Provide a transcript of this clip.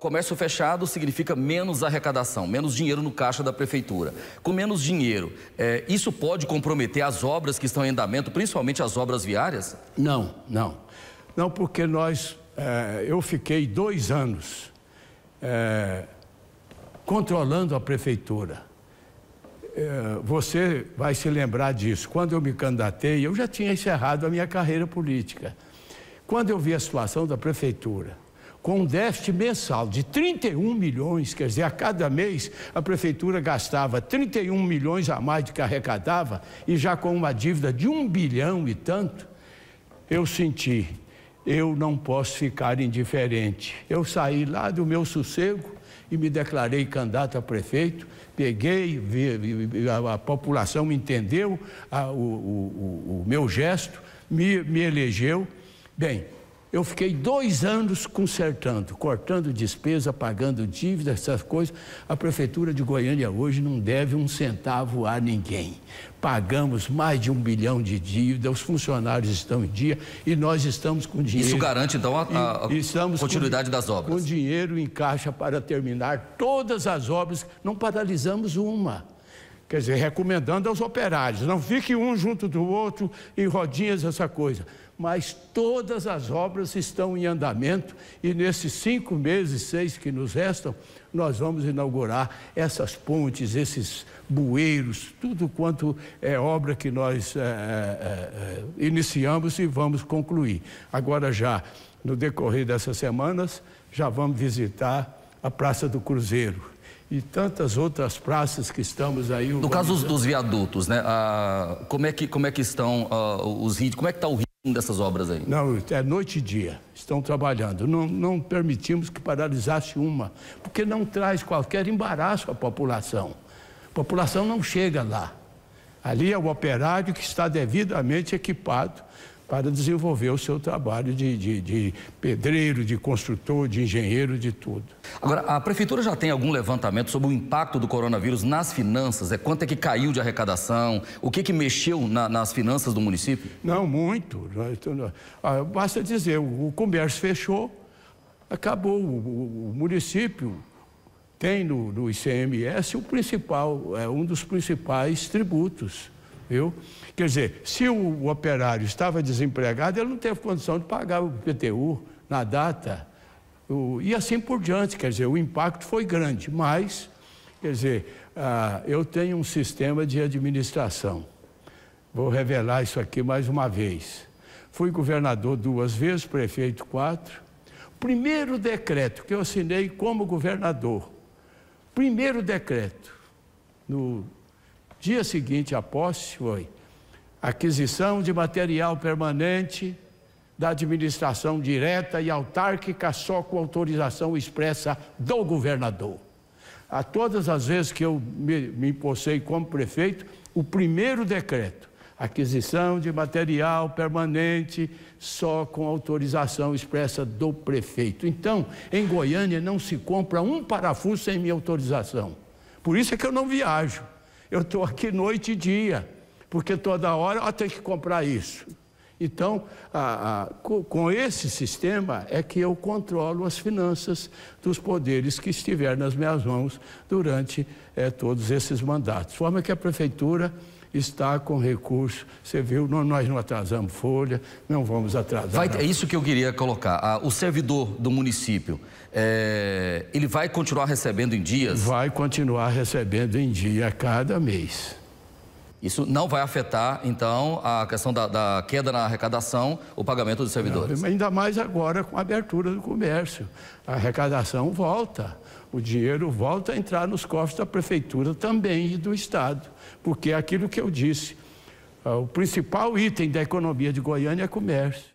Comércio fechado significa menos arrecadação, menos dinheiro no caixa da prefeitura. Com menos dinheiro, é, isso pode comprometer as obras que estão em andamento, principalmente as obras viárias? Não, não. Não, porque nós. É, eu fiquei dois anos é, controlando a prefeitura. É, você vai se lembrar disso. Quando eu me candidatei, eu já tinha encerrado a minha carreira política. Quando eu vi a situação da prefeitura, com um déficit mensal de 31 milhões, quer dizer, a cada mês a prefeitura gastava 31 milhões a mais do que arrecadava, e já com uma dívida de um bilhão e tanto, eu senti, eu não posso ficar indiferente. Eu saí lá do meu sossego e me declarei candidato a prefeito, peguei, vi, a, a, população me entendeu, a, o, o, o, meu gesto, me, me elegeu. Bem, eu fiquei dois anos consertando, cortando despesa, pagando dívidas, essas coisas. A prefeitura de Goiânia hoje não deve um centavo a ninguém. Pagamos mais de um bilhão de dívida, os funcionários estão em dia e nós estamos com dinheiro. Isso garante então a, a, a continuidade com, das obras. Com dinheiro em caixa para terminar todas as obras. Não paralisamos uma. Quer dizer, recomendando aos operários, não fique um junto do outro em rodinhas, essa coisa. Mas todas as obras estão em andamento e nesses cinco meses, seis que nos restam, nós vamos inaugurar essas pontes, esses bueiros, tudo quanto é obra que nós é, é, iniciamos e vamos concluir. Agora já, no decorrer dessas semanas, já vamos visitar a Praça do Cruzeiro e tantas outras praças que estamos aí. No caso dos, dos viadutos, né? Ah, como, é que, como é que estão ah, os ritmos? Como é que está o ritmo dessas obras aí? Não, é noite e dia. Estão trabalhando. Não, não permitimos que paralisasse uma, porque não traz qualquer embaraço à população. A população não chega lá. Ali é o operário que está devidamente equipado para desenvolver o seu trabalho de, de, de pedreiro, de construtor, de engenheiro, de tudo. Agora, a Prefeitura já tem algum levantamento sobre o impacto do coronavírus nas finanças? É quanto é que caiu de arrecadação? O que, que mexeu na, nas finanças do município? Não, muito. Ah, basta dizer, o comércio fechou, acabou o, o município tem no, no ICMS o principal, é um dos principais tributos viu? Quer dizer, se o operário estava desempregado, ele não teve condição de pagar o PTU na data, o, e assim por diante, quer dizer, o impacto foi grande, mas, quer dizer, ah, eu tenho um sistema de administração. Vou revelar isso aqui mais uma vez. Fui governador duas vezes, prefeito quatro. Primeiro decreto que eu assinei como governador, primeiro decreto, no Dia seguinte à posse foi aquisição de material permanente da administração direta e autárquica só com autorização expressa do governador. A todas as vezes que eu me, me como prefeito, o primeiro decreto, aquisição de material permanente só com autorização expressa do prefeito. Então, em Goiânia não se compra um parafuso sem minha autorização. Por isso é que eu não viajo. Eu estou aqui noite e dia, porque toda hora eu tenho que comprar isso. Então, a, a, com esse sistema é que eu controlo as finanças dos poderes que estiver nas minhas mãos durante é, todos esses mandatos. De forma que a prefeitura está com recurso. Você viu, nós não atrasamos folha, não vamos atrasar. Vai, é isso que eu queria colocar. Ah, o servidor do município, é, ele vai continuar recebendo em dias? Vai continuar recebendo em dia cada mês. Isso não vai afetar, então, a questão da, da queda na arrecadação, o pagamento dos servidores. Não, ainda mais agora com a abertura do comércio. A arrecadação volta, o dinheiro volta a entrar nos cofres da prefeitura também e do Estado. Porque é aquilo que eu disse, ah, o principal item da economia de Goiânia é comércio.